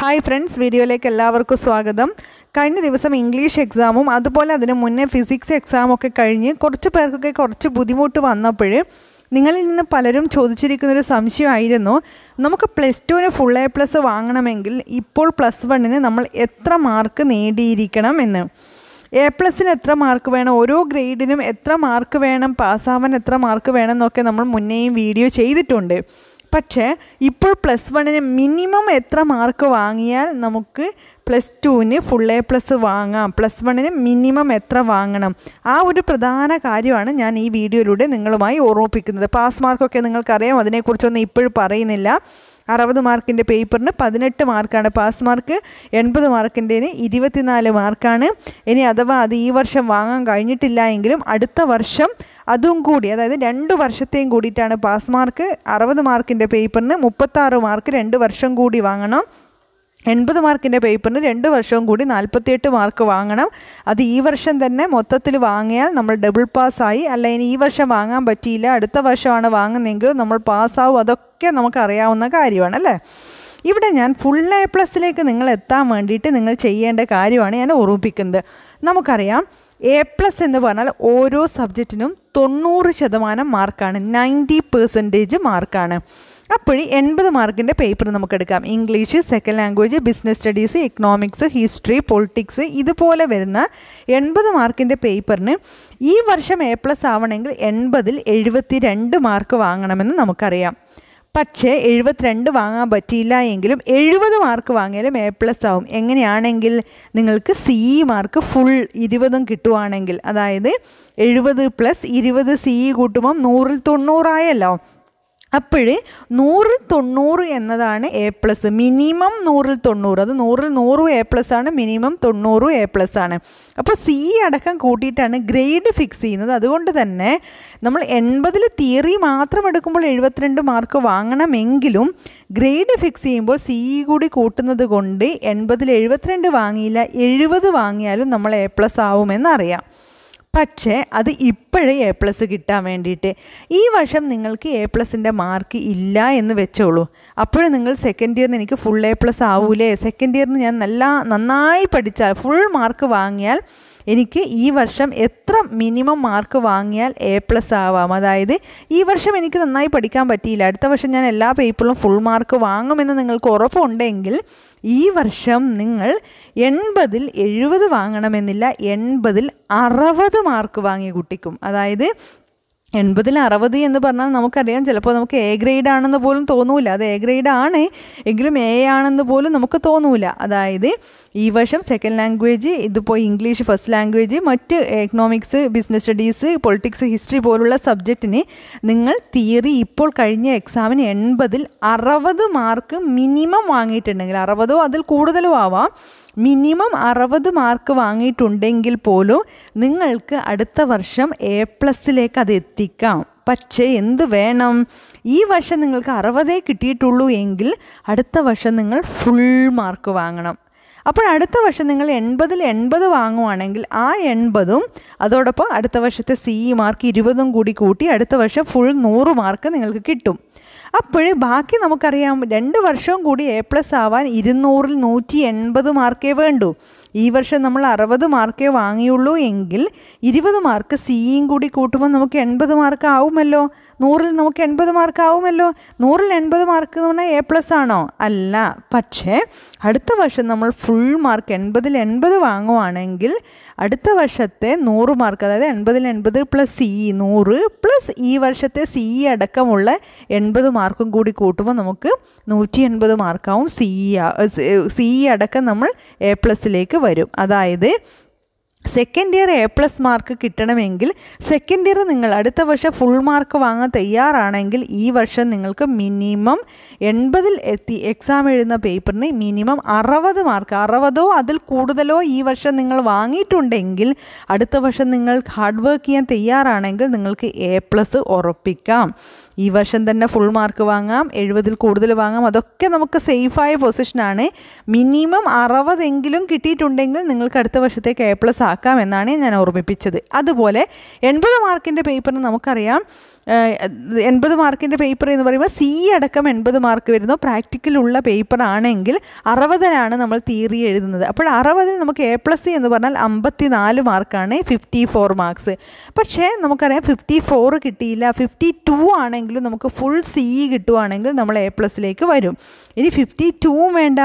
hi friends വീഡിയോയിലേക്ക് എല്ലാവർക്കും സ്വാഗതം കഴിഞ്ഞ ദിവസം ഇംഗ്ലീഷ് എക്സാമും അതുപോലെ അതിന് മുന്നേ ഫിസിക്സ് എക്സാമൊക്കെ കഴിഞ്ഞ് കുറച്ച് പേർക്കൊക്കെ കുറച്ച് ബുദ്ധിമുട്ട് വന്നപ്പോൾ നിങ്ങളിൽ നിന്ന് പലരും ചോദിച്ചിരിക്കുന്നൊരു സംശയമായിരുന്നു നമുക്ക് പ്ലസ് ടുവിന് ഫുൾ എ പ്ലസ് വാങ്ങണമെങ്കിൽ ഇപ്പോൾ പ്ലസ് വണ്ണിന് നമ്മൾ എത്ര മാർക്ക് നേടിയിരിക്കണം എന്ന് എ പ്ലസിന് എത്ര മാർക്ക് വേണം ഓരോ ഗ്രേഡിനും എത്ര മാർക്ക് വേണം പാസ്സാവാൻ എത്ര മാർക്ക് വേണം എന്നൊക്കെ നമ്മൾ മുന്നേയും വീഡിയോ ചെയ്തിട്ടുണ്ട് പക്ഷേ ഇപ്പോൾ പ്ലസ് വണ്ണിന് മിനിമം എത്ര മാർക്ക് വാങ്ങിയാൽ നമുക്ക് പ്ലസ് ടുവിന് ഫുൾ എ പ്ലസ് വാങ്ങാം പ്ലസ് വണ്ണിന് മിനിമം എത്ര വാങ്ങണം ആ ഒരു പ്രധാന കാര്യമാണ് ഞാൻ ഈ വീഡിയോയിലൂടെ നിങ്ങളുമായി ഓർമ്മിപ്പിക്കുന്നത് പാസ് മാർക്കൊക്കെ നിങ്ങൾക്കറിയാം അതിനെക്കുറിച്ചൊന്നും ഇപ്പോൾ പറയുന്നില്ല അറുപത് മാർക്കിൻ്റെ പേപ്പറിന് പതിനെട്ട് മാർക്കാണ് പാസ് മാർക്ക് എൺപത് മാർക്കിൻ്റെന് ഇരുപത്തിനാല് മാർക്കാണ് ഇനി അഥവാ അത് ഈ വർഷം വാങ്ങാൻ കഴിഞ്ഞിട്ടില്ല എങ്കിലും അടുത്ത വർഷം അതും കൂടി അതായത് രണ്ട് വർഷത്തെയും കൂടിയിട്ടാണ് പാസ് മാർക്ക് അറുപത് മാർക്കിൻ്റെ പേപ്പറിന് മുപ്പത്താറ് മാർക്ക് രണ്ട് വർഷം കൂടി വാങ്ങണം എൺപത് മാർക്കിൻ്റെ പേപ്പറിന് രണ്ട് വർഷവും കൂടി നാൽപ്പത്തിയെട്ട് മാർക്ക് വാങ്ങണം അത് ഈ വർഷം തന്നെ മൊത്തത്തിൽ വാങ്ങിയാൽ നമ്മൾ ഡബിൾ പാസ്സായി അല്ലെങ്കിൽ ഈ വർഷം വാങ്ങാൻ പറ്റിയില്ല അടുത്ത വർഷമാണ് വാങ്ങുന്നതെങ്കിൽ നമ്മൾ പാസ്സാവും അതൊക്കെ നമുക്കറിയാവുന്ന കാര്യമാണ് അല്ലേ ഇവിടെ ഞാൻ ഫുൾ എ പ്ലസ്സിലേക്ക് നിങ്ങൾ എത്താൻ വേണ്ടിയിട്ട് നിങ്ങൾ ചെയ്യേണ്ട കാര്യമാണ് ഞാൻ ഓർമ്മിപ്പിക്കുന്നത് നമുക്കറിയാം എ പ്ലസ് എന്ന് പറഞ്ഞാൽ ഓരോ സബ്ജക്റ്റിനും തൊണ്ണൂറ് ശതമാനം മാർക്കാണ് നയൻറ്റി പെർസെൻറ്റേജ് മാർക്കാണ് അപ്പോഴേ എൺപത് മാർക്കിൻ്റെ പേപ്പർ നമുക്ക് എടുക്കാം English second language business studies economics history politics ഇതുപോലെ വരുന്ന എൺപത് മാർക്കിൻ്റെ പേപ്പറിന് ഈ വർഷം എ പ്ലസ് ആവണമെങ്കിൽ എൺപതിൽ എഴുപത്തി രണ്ട് മാർക്ക് വാങ്ങണമെന്ന് നമുക്കറിയാം പക്ഷേ എഴുപത്തിരണ്ട് വാങ്ങാൻ പറ്റിയില്ല എങ്കിലും എഴുപത് മാർക്ക് വാങ്ങിയാലും എ പ്ലസ് ആവും എങ്ങനെയാണെങ്കിൽ നിങ്ങൾക്ക് സി മാർക്ക് ഫുൾ ഇരുപതും കിട്ടുവാണെങ്കിൽ അതായത് എഴുപത് പ്ലസ് ഇരുപത് സി കൂട്ടുമ്പം നൂറിൽ തൊണ്ണൂറായല്ലോ അപ്പോൾ നൂറിൽ തൊണ്ണൂറ് എന്നതാണ് എ പ്ലസ് മിനിമം നൂറിൽ തൊണ്ണൂറ് അത് നൂറിൽ നൂറും എ പ്ലസ് ആണ് മിനിമം തൊണ്ണൂറും എ പ്ലസ് ആണ് അപ്പോൾ സി അടക്കം കൂട്ടിയിട്ടാണ് ഗ്രേഡ് ഫിക്സ് ചെയ്യുന്നത് അതുകൊണ്ട് തന്നെ നമ്മൾ എൺപതിൽ തിയറി മാത്രം എടുക്കുമ്പോൾ എഴുപത്തിരണ്ട് മാർക്ക് വാങ്ങണമെങ്കിലും ഗ്രേഡ് ഫിക്സ് ചെയ്യുമ്പോൾ സി കൂടി കൂട്ടുന്നത് കൊണ്ട് എൺപതിൽ എഴുപത്തിരണ്ട് വാങ്ങിയില്ല എഴുപത് വാങ്ങിയാലും നമ്മൾ എ പ്ലസ് ആവുമെന്നറിയാം പക്ഷേ അത് ഇപ്പോൾ എപ്പോഴും എ പ്ലസ് കിട്ടാൻ വേണ്ടിയിട്ട് ഈ വർഷം നിങ്ങൾക്ക് എ പ്ലസിൻ്റെ മാർക്ക് ഇല്ല എന്ന് വെച്ചോളൂ അപ്പോഴും നിങ്ങൾ സെക്കൻഡ് ഇയറിന് എനിക്ക് ഫുൾ എ പ്ലസ് ആവൂലേ സെക്കൻഡ് ഇയറിന് ഞാൻ നല്ല നന്നായി പഠിച്ചാൽ ഫുൾ മാർക്ക് വാങ്ങിയാൽ എനിക്ക് ഈ വർഷം എത്ര മിനിമം മാർക്ക് വാങ്ങിയാൽ എ പ്ലസ് ആവാം അതായത് ഈ വർഷം എനിക്ക് നന്നായി പഠിക്കാൻ പറ്റിയില്ല അടുത്ത വർഷം ഞാൻ എല്ലാ പേപ്പറിലും ഫുൾ മാർക്ക് വാങ്ങുമെന്ന് നിങ്ങൾക്ക് ഉറപ്പുണ്ടെങ്കിൽ ഈ വർഷം നിങ്ങൾ എൺപതിൽ എഴുപത് വാങ്ങണമെന്നില്ല എൺപതിൽ അറുപത് മാർക്ക് വാങ്ങിയ കുട്ടിക്കും അതായത് എൺപതിൽ അറുപത് എന്ന് പറഞ്ഞാൽ നമുക്കറിയാം ചിലപ്പോൾ നമുക്ക് എ ഗ്രേഡ് ആണെന്ന് പോലും തോന്നൂല അത് എ ഗ്രേഡ് ആണ് എങ്കിലും എ ആണെന്ന് പോലും നമുക്ക് തോന്നൂല അതായത് ഈ വർഷം സെക്കൻഡ് ലാംഗ്വേജ് ഇതിപ്പോൾ ഇംഗ്ലീഷ് ഫസ്റ്റ് ലാംഗ്വേജ് മറ്റ് economics business studies politics history പോലുള്ള സബ്ജക്റ്റിന് നിങ്ങൾ തിയറി ഇപ്പോൾ കഴിഞ്ഞ എക്സാമിന് എൺപതിൽ അറുപത് മാർക്ക് മിനിമം വാങ്ങിയിട്ടുണ്ടെങ്കിൽ അറുപതോ അതിൽ കൂടുതലോ ആവാം മിനിമം അറുപത് മാർക്ക് വാങ്ങിയിട്ടുണ്ടെങ്കിൽ പോലും നിങ്ങൾക്ക് അടുത്ത വർഷം എ പ്ലസ്സിലേക്ക് അത് എത്തിക്കാം പക്ഷേ എന്ത് വേണം ഈ വർഷം നിങ്ങൾക്ക് അറുപതേ കിട്ടിയിട്ടുള്ളൂ എങ്കിൽ അടുത്ത വർഷം നിങ്ങൾ ഫുൾ മാർക്ക് വാങ്ങണം അപ്പോൾ അടുത്ത വർഷം നിങ്ങൾ എൺപതിൽ എൺപത് വാങ്ങുവാണെങ്കിൽ ആ എൺപതും അതോടൊപ്പം അടുത്ത വർഷത്തെ സി ഇ മാർക്ക് ഇരുപതും കൂടി കൂട്ടി അടുത്ത വർഷം ഫുൾ നൂറ് മാർക്ക് നിങ്ങൾക്ക് കിട്ടും അപ്പോൾ ബാക്കി നമുക്കറിയാം രണ്ട് വർഷവും കൂടി എ പ്ലസ് ആവാൻ ഇരുന്നൂറിൽ നൂറ്റി എൺപത് മാർക്കേ വേണ്ടൂ ഈ വർഷം നമ്മൾ അറുപത് മാർക്കേ വാങ്ങിയുള്ളൂ എങ്കിൽ ഇരുപത് മാർക്ക് സിയും കൂടി കൂട്ടുമ്പോൾ നമുക്ക് എൺപത് മാർക്ക് ആവുമല്ലോ നൂറിൽ നമുക്ക് എൺപത് മാർക്ക് ആവുമല്ലോ നൂറിൽ എൺപത് മാർക്ക് എന്ന് പറഞ്ഞാൽ എ പ്ലസ് ആണോ അല്ല പക്ഷേ അടുത്ത വർഷം നമ്മൾ ഫുൾ മാർക്ക് എൺപതിൽ എൺപത് വാങ്ങുവാണെങ്കിൽ അടുത്ത വർഷത്തെ നൂറ് മാർക്ക് അതായത് എൺപതിൽ എൺപത് പ്ലസ് സി നൂറ് പ്ലസ് ഈ വർഷത്തെ സി അടക്കമുള്ള എൺപത് മാർക്കും കൂടി കൂട്ടുമ്പോൾ നമുക്ക് നൂറ്റി എൺപത് മാർക്കാവും സി ഇ സി ഇ അടക്കം നമ്മൾ എ പ്ലസിലേക്ക് വരും അതായത് second year A plus mark കിട്ടണമെങ്കിൽ സെക്കൻഡ് ഇയർ നിങ്ങൾ അടുത്ത വർഷം ഫുൾ മാർക്ക് വാങ്ങാൻ തയ്യാറാണെങ്കിൽ ഈ വർഷം നിങ്ങൾക്ക് മിനിമം എൺപതിൽ എത്തി എക്സാം എഴുതുന്ന പേപ്പറിന് മിനിമം അറുപത് മാർക്ക് അറുപതോ അതിൽ കൂടുതലോ ഈ വർഷം നിങ്ങൾ വാങ്ങിയിട്ടുണ്ടെങ്കിൽ അടുത്ത വർഷം നിങ്ങൾ ഹാർഡ് വർക്ക് ചെയ്യാൻ തയ്യാറാണെങ്കിൽ നിങ്ങൾക്ക് എ പ്ലസ് ഉറപ്പിക്കാം ഈ വർഷം തന്നെ ഫുൾ മാർക്ക് വാങ്ങാം എഴുപതിൽ കൂടുതൽ വാങ്ങാം അതൊക്കെ നമുക്ക് സേഫായ പൊസിഷനാണ് മിനിമം അറുപതെങ്കിലും കിട്ടിയിട്ടുണ്ടെങ്കിൽ നിങ്ങൾക്ക് അടുത്ത വർഷത്തേക്ക് എ പ്ലസ് ആക്കാം എന്നാണ് ഞാൻ ഓർമ്മിപ്പിച്ചത് അതുപോലെ എൺപത് മാർക്കിൻ്റെ പേപ്പറിന് നമുക്കറിയാം എൺപത് മാർക്കിൻ്റെ പേപ്പർ എന്ന് പറയുമ്പോൾ സി അടക്കം എൺപത് മാർക്ക് പ്രാക്ടിക്കൽ പ്രാക്ടിക്കലുള്ള പേപ്പർ ആണെങ്കിൽ അറുപതിനാണ് നമ്മൾ തിയറി എഴുതുന്നത് അപ്പോൾ അറുപതിൽ നമുക്ക് എ പ്ലസ് എന്ന് പറഞ്ഞാൽ അമ്പത്തി നാല് മാർക്കാണ് ഫിഫ്റ്റി ഫോർ മാർക്സ് പക്ഷേ നമുക്കറിയാം ഫിഫ്റ്റി ഫോർ കിട്ടിയില്ല ഫിഫ്റ്റി ടു ആണെങ്കിലും നമുക്ക് ഫുൾ സി കിട്ടുവാണെങ്കിൽ നമ്മൾ എ പ്ലസിലേക്ക് വരും ഇനി ഫിഫ്റ്റി ടൂവും വേണ്ട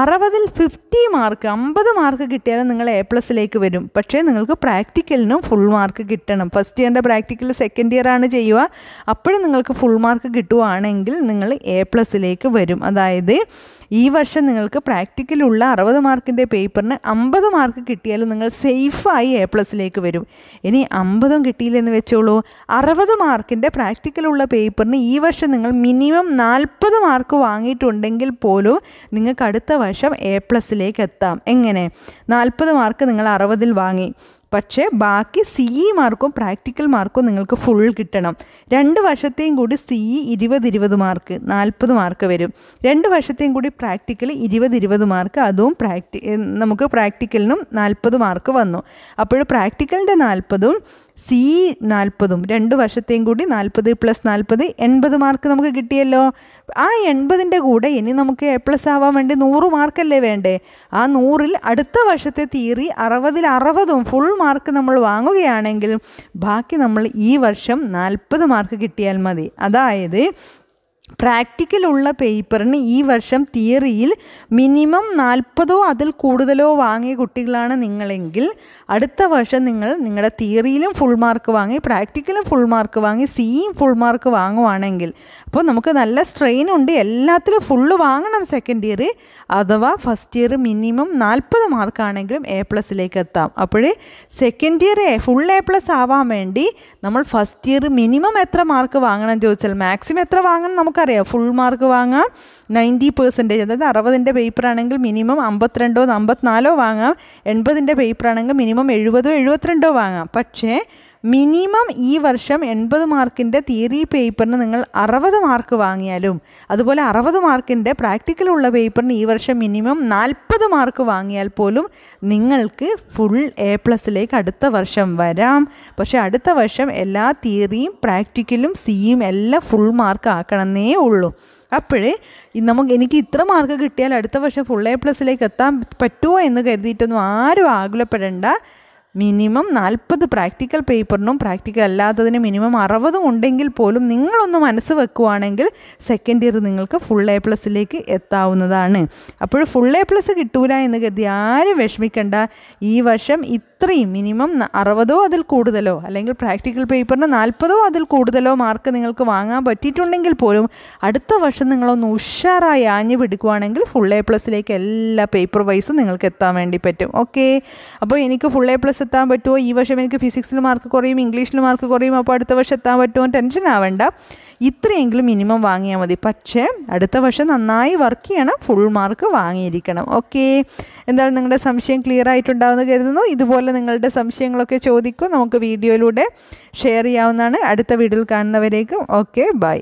അറുപതിൽ ഫിഫ്റ്റി മാർക്ക് അമ്പത് മാർക്ക് കിട്ടിയാലും നിങ്ങൾ എ പ്ലസിലേക്ക് വരും പക്ഷേ നിങ്ങൾക്ക് പ്രാക്ടിക്കലിനും ഫുൾ മാർക്ക് കിട്ടണം ഫസ്റ്റ് ഇയറിൻ്റെ പ്രാക്ടിക്കൽ സെക്കൻഡ് ഇയർ ആണ് ചെയ്യുക ചെയ്യുക അപ്പോഴും നിങ്ങൾക്ക് ഫുൾ മാർക്ക് കിട്ടുകയാണെങ്കിൽ നിങ്ങൾ എ പ്ലസിലേക്ക് വരും അതായത് ഈ വർഷം നിങ്ങൾക്ക് പ്രാക്ടിക്കലുള്ള അറുപത് മാർക്കിൻ്റെ പേപ്പറിന് അമ്പത് മാർക്ക് കിട്ടിയാലും നിങ്ങൾ സേഫായി എ പ്ലസിലേക്ക് വരും ഇനി അമ്പതും കിട്ടിയില്ലെന്ന് വെച്ചോളൂ അറുപത് മാർക്കിൻ്റെ പ്രാക്ടിക്കലുള്ള പേപ്പറിന് ഈ വർഷം നിങ്ങൾ മിനിമം നാൽപ്പത് മാർക്ക് വാങ്ങിയിട്ടുണ്ടെങ്കിൽ പോലും നിങ്ങൾക്ക് അടുത്ത വർഷം എ പ്ലസിലേക്ക് എത്താം എങ്ങനെ നാൽപ്പത് മാർക്ക് നിങ്ങൾ അറുപതിൽ വാങ്ങി പക്ഷേ ബാക്കി സി ഇ e മാർക്കും പ്രാക്ടിക്കൽ മാർക്കും നിങ്ങൾക്ക് ഫുൾ കിട്ടണം രണ്ട് വർഷത്തെയും കൂടി സി ഇ e ഇരുപത് ഇരുപത് മാർക്ക് നാൽപ്പത് മാർക്ക് വരും രണ്ട് വർഷത്തെയും കൂടി പ്രാക്ടിക്കൽ ഇരുപത് ഇരുപത് മാർക്ക് അതും പ്രാക്ടി നമുക്ക് പ്രാക്ടിക്കലിനും നാൽപ്പത് മാർക്ക് വന്നു അപ്പോഴും പ്രാക്ടിക്കലിൻ്റെ നാൽപ്പതും സി നാൽപ്പതും രണ്ട് വർഷത്തെയും കൂടി നാൽപ്പത് പ്ലസ് നാൽപ്പത് എൺപത് മാർക്ക് നമുക്ക് കിട്ടിയല്ലോ ആ എൺപതിൻ്റെ കൂടെ ഇനി നമുക്ക് എ പ്ലസ് ആവാൻ വേണ്ടി നൂറ് മാർക്കല്ലേ വേണ്ടേ ആ നൂറിൽ അടുത്ത വർഷത്തെ തീറി അറുപതിൽ അറുപതും ഫുൾ മാർക്ക് നമ്മൾ വാങ്ങുകയാണെങ്കിൽ ബാക്കി നമ്മൾ ഈ വർഷം നാൽപ്പത് മാർക്ക് കിട്ടിയാൽ മതി അതായത് പ്രാക്ടിക്കലുള്ള പേപ്പറിന് ഈ വർഷം തിയറിയിൽ മിനിമം നാൽപ്പതോ അതിൽ കൂടുതലോ വാങ്ങിയ കുട്ടികളാണ് നിങ്ങളെങ്കിൽ അടുത്ത വർഷം നിങ്ങൾ നിങ്ങളുടെ തിയറിയിലും ഫുൾ മാർക്ക് വാങ്ങി പ്രാക്ടിക്കലും ഫുൾ മാർക്ക് വാങ്ങി സിയും ഫുൾ മാർക്ക് വാങ്ങുവാണെങ്കിൽ അപ്പോൾ നമുക്ക് നല്ല സ്ട്രെയിൻ ഉണ്ട് എല്ലാത്തിലും ഫുള്ള് വാങ്ങണം സെക്കൻഡ് ഇയർ അഥവാ ഫസ്റ്റ് ഇയർ മിനിമം നാൽപ്പത് മാർക്കാണെങ്കിലും എ പ്ലസിലേക്ക് എത്താം അപ്പോഴേ second year full A plus ആവാൻ വേണ്ടി നമ്മൾ ഫസ്റ്റ് ഇയർ മിനിമം എത്ര മാർക്ക് വാങ്ങണം ചോദിച്ചാൽ മാക്സിമം എത്ര വാങ്ങണം നമുക്ക് നമുക്കറിയാം ഫുൾ മാർക്ക് വാങ്ങാം നയൻറ്റി പെർസെൻറ്റേജ് അതായത് അറുപതിൻ്റെ പേപ്പറാണെങ്കിൽ മിനിമം അമ്പത്തിരണ്ടോ അമ്പത്തിനാലോ വാങ്ങാം എൺപതിൻ്റെ പേപ്പറാണെങ്കിൽ മിനിമം എഴുപതോ എഴുപത്തിരണ്ടോ വാങ്ങാം പക്ഷേ മിനിമം ഈ വർഷം എൺപത് മാർക്കിൻ്റെ തിയറി പേപ്പറിന് നിങ്ങൾ അറുപത് മാർക്ക് വാങ്ങിയാലും അതുപോലെ അറുപത് മാർക്കിൻ്റെ ഉള്ള പേപ്പറിന് ഈ വർഷം മിനിമം നാൽപ്പത് മാർക്ക് വാങ്ങിയാൽ പോലും നിങ്ങൾക്ക് ഫുൾ എ പ്ലസിലേക്ക് അടുത്ത വർഷം വരാം പക്ഷേ അടുത്ത വർഷം എല്ലാ തിയറിയും പ്രാക്ടിക്കലും സിയും എല്ലാം ഫുൾ മാർക്ക് ആക്കണമെന്നേ ഉള്ളൂ അപ്പോഴേ നമുക്ക് എനിക്ക് ഇത്ര മാർക്ക് കിട്ടിയാൽ അടുത്ത വർഷം ഫുൾ എ പ്ലസിലേക്ക് എത്താൻ പറ്റുമോ എന്ന് കരുതിയിട്ടൊന്നും ആരും ആകുലപ്പെടേണ്ട മിനിമം നാൽപ്പത് പ്രാക്ടിക്കൽ പേപ്പറിനും പ്രാക്ടിക്കൽ അല്ലാത്തതിന് മിനിമം അറുപതും ഉണ്ടെങ്കിൽ പോലും നിങ്ങളൊന്ന് മനസ്സ് വെക്കുവാണെങ്കിൽ സെക്കൻഡ് ഇയർ നിങ്ങൾക്ക് ഫുൾ എ പ്ലസ്സിലേക്ക് എത്താവുന്നതാണ് അപ്പോൾ ഫുൾ എ പ്ലസ് കിട്ടൂല എന്ന് കരുതി ആരും വിഷമിക്കേണ്ട ഈ വർഷം ഇത്രയും മിനിമം അറുപതോ അതിൽ കൂടുതലോ അല്ലെങ്കിൽ പ്രാക്ടിക്കൽ പേപ്പറിന് നാൽപ്പതോ അതിൽ കൂടുതലോ മാർക്ക് നിങ്ങൾക്ക് വാങ്ങാൻ പറ്റിയിട്ടുണ്ടെങ്കിൽ പോലും അടുത്ത വർഷം നിങ്ങളൊന്ന് ഉഷാറായി ആഞ്ഞു പിടിക്കുവാണെങ്കിൽ ഫുൾ എ പ്ലസ്സിലേക്ക് എല്ലാ പേപ്പർ വൈസും നിങ്ങൾക്ക് എത്താൻ വേണ്ടി പറ്റും ഓക്കെ അപ്പോൾ എനിക്ക് ഫുൾ എ പ്ലസ് എത്താൻ പറ്റുമോ ഈ വർഷം എനിക്ക് ഫിസിക്സിൽ മാർക്ക് കുറയും ഇംഗ്ലീഷിൽ മാർക്ക് കുറയും അപ്പോൾ അടുത്ത വർഷം എത്താൻ പറ്റുമോ ടെൻഷൻ ആവേണ്ട ഇത്രയെങ്കിലും മിനിമം വാങ്ങിയാൽ മതി പക്ഷേ അടുത്ത വർഷം നന്നായി വർക്ക് ചെയ്യണം ഫുൾ മാർക്ക് വാങ്ങിയിരിക്കണം ഓക്കെ എന്തായാലും നിങ്ങളുടെ സംശയം ക്ലിയർ ആയിട്ടുണ്ടാവുമെന്ന് കരുതുന്നു ഇതുപോലെ നിങ്ങളുടെ സംശയങ്ങളൊക്കെ ചോദിക്കും നമുക്ക് വീഡിയോയിലൂടെ ഷെയർ ചെയ്യാവുന്നതാണ് അടുത്ത വീഡിയോയിൽ കാണുന്നവരേക്കും ഓക്കെ ബൈ